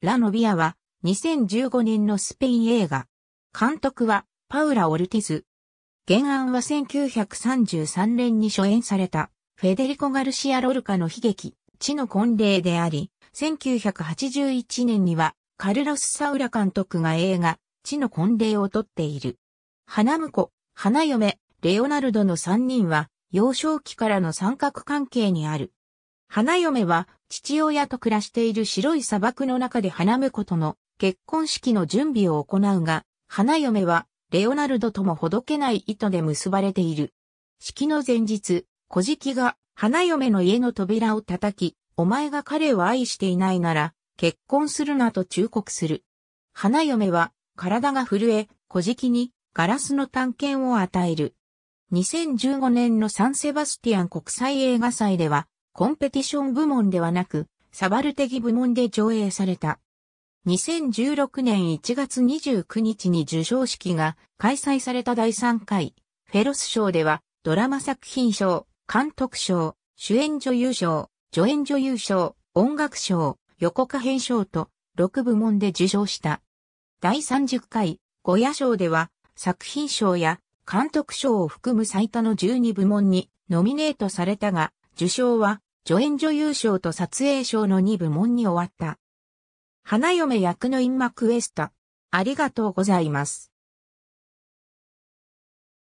ラ・ノビアは2015年のスペイン映画。監督はパウラ・オルティズ。原案は1933年に初演されたフェデリコ・ガルシア・ロルカの悲劇、地の婚礼であり、1981年にはカルロス・サウラ監督が映画、地の婚礼を撮っている。花婿、花嫁、レオナルドの3人は幼少期からの三角関係にある。花嫁は父親と暮らしている白い砂漠の中で花婿との結婚式の準備を行うが、花嫁はレオナルドともほどけない糸で結ばれている。式の前日、小敷が花嫁の家の扉を叩き、お前が彼を愛していないなら結婚するなと忠告する。花嫁は体が震え、小敷にガラスの探検を与える。2015年のサンセバスティアン国際映画祭では、コンペティション部門ではなく、サバルテギ部門で上映された。2016年1月29日に受賞式が開催された第3回フェロス賞ではドラマ作品賞、監督賞、主演女優賞、助演女優賞、音楽賞、横可編賞と6部門で受賞した。第30回ゴヤ賞では作品賞や監督賞を含む最多の12部門にノミネートされたが受賞は助演女優賞と撮影賞の2部門に終わった。花嫁役のインマクエスタ。ありがとうございます。